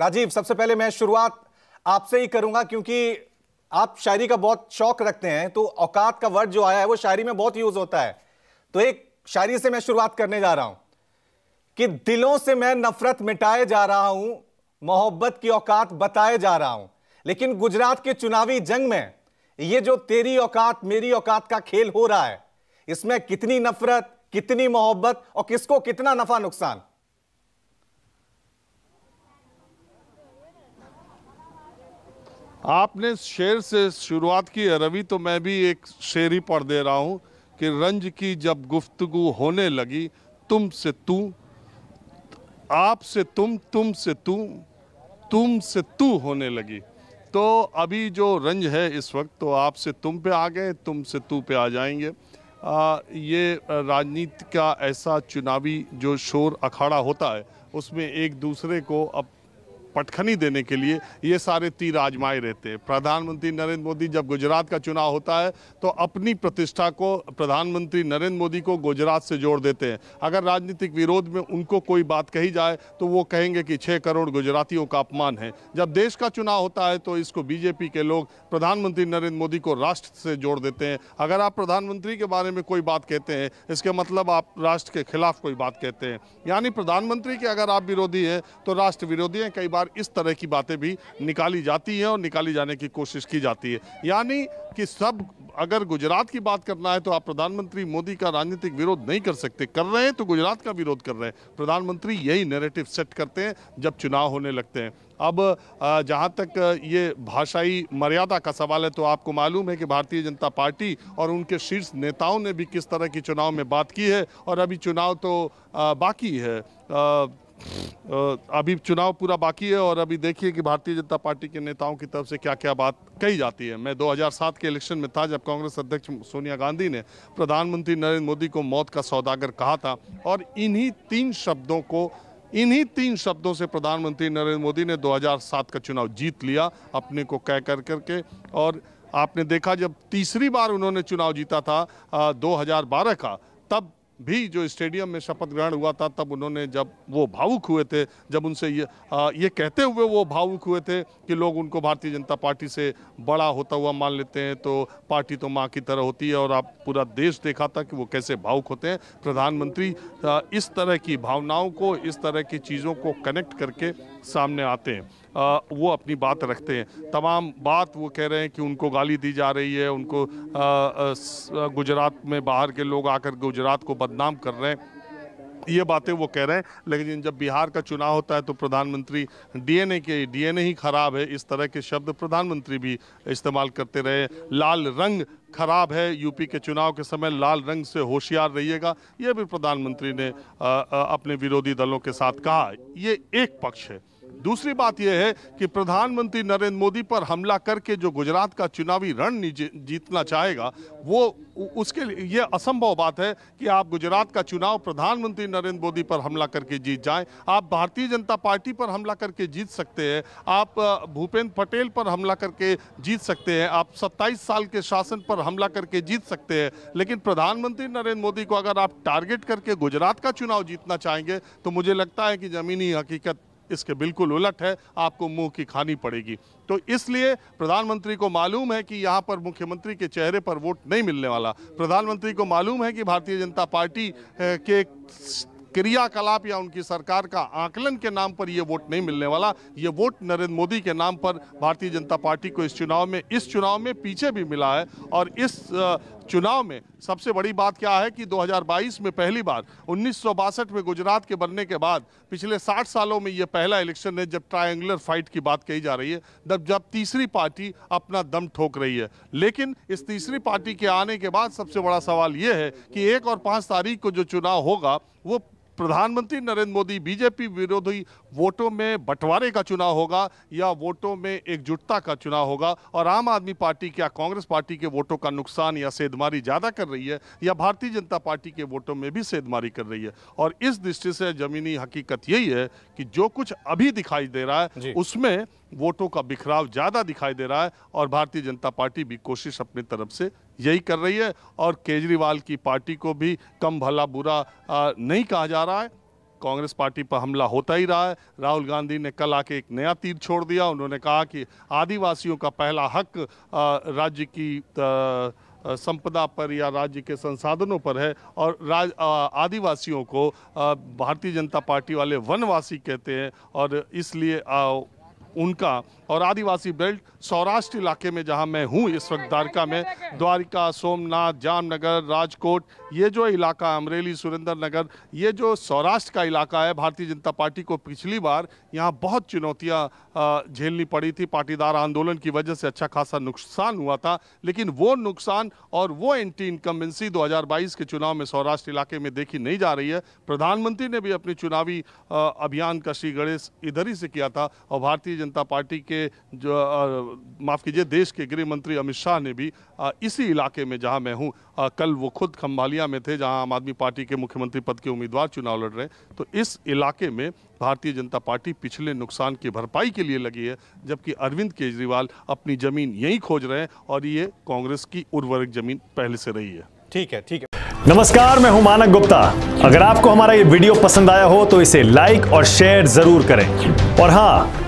राजीव सबसे पहले मैं शुरुआत आपसे ही करूंगा क्योंकि आप शायरी का बहुत शौक रखते हैं तो औकात का वर्ड जो आया है वो शायरी में बहुत यूज होता है तो एक शायरी से मैं शुरुआत करने जा रहा हूं कि दिलों से मैं नफरत मिटाए जा रहा हूं मोहब्बत की औकात बताए जा रहा हूं लेकिन गुजरात के चुनावी जंग में ये जो तेरी औकात मेरी औकात का खेल हो रहा है इसमें कितनी नफरत कितनी मोहब्बत और किसको कितना नफा नुकसान आपने शेर से शुरुआत की है रवि तो मैं भी एक शेर ही पढ़ दे रहा हूँ कि रंज की जब गुफ्तगु होने लगी तुम से तू आप से तुम तुम से तू तुम से तू होने लगी तो अभी जो रंज है इस वक्त तो आप से तुम पे आ गए तुम से तू पे आ जाएंगे आ, ये राजनीति का ऐसा चुनावी जो शोर अखाड़ा होता है उसमें एक दूसरे को अब पटखनी देने के लिए ये सारे तीर आजमाए रहते हैं प्रधानमंत्री नरेंद्र मोदी जब गुजरात का चुनाव होता है तो अपनी प्रतिष्ठा को प्रधानमंत्री नरेंद्र मोदी को गुजरात से जोड़ देते हैं अगर राजनीतिक विरोध में उनको कोई बात कही जाए तो वो कहेंगे कि छः करोड़ गुजरातियों का अपमान है जब देश का चुनाव होता है तो इसको बीजेपी के लोग प्रधानमंत्री नरेंद्र मोदी को राष्ट्र से जोड़ देते हैं अगर आप प्रधानमंत्री के बारे में कोई बात कहते हैं इसके मतलब आप राष्ट्र के खिलाफ कोई बात कहते हैं यानी प्रधानमंत्री के अगर आप विरोधी हैं तो राष्ट्र विरोधी हैं कई बार बार इस तरह की बातें भी निकाली जाती हैं और निकाली जाने की कोशिश की जाती है यानी कि सब अगर गुजरात की बात करना है तो आप प्रधानमंत्री मोदी का राजनीतिक विरोध नहीं कर सकते कर रहे हैं तो गुजरात का विरोध कर रहे हैं प्रधानमंत्री यही नेरेटिव सेट करते हैं जब चुनाव होने लगते हैं अब जहाँ तक ये भाषाई मर्यादा का सवाल है तो आपको मालूम है कि भारतीय जनता पार्टी और उनके शीर्ष नेताओं ने भी किस तरह की चुनाव में बात की है और अभी चुनाव तो बाकी है अभी चुनाव पूरा बाकी है और अभी देखिए कि भारतीय जनता पार्टी के नेताओं की तरफ से क्या क्या बात कही जाती है मैं 2007 के इलेक्शन में था जब कांग्रेस अध्यक्ष सोनिया गांधी ने प्रधानमंत्री नरेंद्र मोदी को मौत का सौदागर कहा था और इन्हीं तीन शब्दों को इन्हीं तीन शब्दों से प्रधानमंत्री नरेंद्र मोदी ने दो का चुनाव जीत लिया अपने को कह कर करके और आपने देखा जब तीसरी बार उन्होंने चुनाव जीता था दो का तब भी जो स्टेडियम में शपथ ग्रहण हुआ था तब उन्होंने जब वो भावुक हुए थे जब उनसे ये आ, ये कहते हुए वो भावुक हुए थे कि लोग उनको भारतीय जनता पार्टी से बड़ा होता हुआ मान लेते हैं तो पार्टी तो माँ की तरह होती है और आप पूरा देश देखा था कि वो कैसे भावुक होते हैं प्रधानमंत्री इस तरह की भावनाओं को इस तरह की चीज़ों को कनेक्ट करके सामने आते हैं आ, वो अपनी बात रखते हैं तमाम बात वो कह रहे हैं कि उनको गाली दी जा रही है उनको गुजरात में बाहर के लोग आकर गुजरात को बदनाम कर रहे हैं ये बातें वो कह रहे हैं लेकिन जब बिहार का चुनाव होता है तो प्रधानमंत्री डीएनए के डीएनए ही खराब है इस तरह के शब्द प्रधानमंत्री भी इस्तेमाल करते रहे लाल रंग खराब है यूपी के चुनाव के समय लाल रंग से होशियार रहिएगा यह भी प्रधानमंत्री ने अपने विरोधी दलों के साथ कहा ये एक पक्ष है दूसरी बात यह है कि प्रधानमंत्री नरेंद्र मोदी पर हमला करके जो गुजरात का चुनावी रण जीतना चाहेगा वो उसके लिए यह असंभव बात है कि आप गुजरात का चुनाव प्रधानमंत्री नरेंद्र मोदी पर हमला करके जीत जाएं आप भारतीय जनता पार्टी पर हमला करके जीत सकते हैं आप भूपेंद्र पटेल पर हमला करके जीत सकते हैं आप 27 साल के शासन पर हमला करके जीत सकते हैं लेकिन प्रधानमंत्री नरेंद्र मोदी को अगर आप टारगेट करके गुजरात का चुनाव जीतना चाहेंगे तो मुझे लगता है कि ज़मीनी हकीकत इसके बिल्कुल उलट है आपको मुंह की खानी पड़ेगी तो इसलिए प्रधानमंत्री को मालूम है कि यहाँ पर मुख्यमंत्री के चेहरे पर वोट नहीं मिलने वाला प्रधानमंत्री को मालूम है कि भारतीय जनता पार्टी के क्रियाकलाप या उनकी सरकार का आकलन के नाम पर ये वोट नहीं मिलने वाला ये वोट नरेंद्र मोदी के नाम पर भारतीय जनता पार्टी को इस चुनाव में इस चुनाव में पीछे भी मिला है और इस चुनाव में सबसे बड़ी बात क्या है कि 2022 में पहली बार उन्नीस में गुजरात के बनने के बाद पिछले 60 सालों में यह पहला इलेक्शन है जब ट्रायंगुलर फाइट की बात कही जा रही है जब जब तीसरी पार्टी अपना दम ठोक रही है लेकिन इस तीसरी पार्टी के आने के बाद सबसे बड़ा सवाल ये है कि एक और पाँच तारीख को जो चुनाव होगा वो प्रधानमंत्री नरेंद्र मोदी बीजेपी विरोधी वोटों में बंटवारे का चुनाव होगा या वोटों में एकजुटता का चुनाव होगा और आम आदमी पार्टी क्या कांग्रेस पार्टी के वोटों का नुकसान या सेधमारी ज़्यादा कर रही है या भारतीय जनता पार्टी के वोटों में भी सेधमारी कर रही है और इस दृष्टि से ज़मीनी हकीकत यही है कि जो कुछ अभी दिखाई दे रहा है उसमें वोटों का बिखराव ज़्यादा दिखाई दे रहा है और भारतीय जनता पार्टी भी कोशिश अपनी तरफ से यही कर रही है और केजरीवाल की पार्टी को भी कम भला बुरा नहीं कहा जा रहा है कांग्रेस पार्टी पर हमला होता ही रहा है राहुल गांधी ने कल आके एक नया तीर छोड़ दिया उन्होंने कहा कि आदिवासियों का पहला हक राज्य की संपदा पर या राज्य के संसाधनों पर है और राज आदिवासियों को भारतीय जनता पार्टी वाले वनवासी कहते हैं और इसलिए उनका और आदिवासी बेल्ट सौराष्ट्र इलाके में जहाँ मैं हूँ इस वक्त द्वारका में द्वारिका सोमनाथ जामनगर राजकोट ये जो इलाका अमरेली सुरेंद्र नगर ये जो सौराष्ट्र का इलाका है भारतीय जनता पार्टी को पिछली बार यहाँ बहुत चुनौतियाँ झेलनी पड़ी थी पाटीदार आंदोलन की वजह से अच्छा खासा नुकसान हुआ था लेकिन वो नुकसान और वो एंटी इनकम्बेंसी दो के चुनाव में सौराष्ट्र इलाके में देखी नहीं जा रही है प्रधानमंत्री ने भी अपने चुनावी अभियान का श्री गणेश इधर ही से किया था और भारतीय जनता पार्टी के जो माफ़ कीजिए देश के गृह मंत्री अमित शाह ने भी आ, इसी इलाके में जहां मैं हूं आ, कल वो खुद खम्भालिया में थे जहां आम आदमी पार्टी के मुख्यमंत्री पद के उम्मीदवार चुनाव लड़ रहे हैं तो इस इलाके में भारतीय जनता पार्टी पिछले नुकसान की भरपाई के लिए लगी है जबकि अरविंद केजरीवाल अपनी ज़मीन यहीं खोज रहे हैं और ये कांग्रेस की उर्वरक ज़मीन पहले से रही है ठीक है ठीक है नमस्कार मैं हूं मानक गुप्ता अगर आपको हमारा ये वीडियो पसंद आया हो तो इसे लाइक और शेयर जरूर करें और हां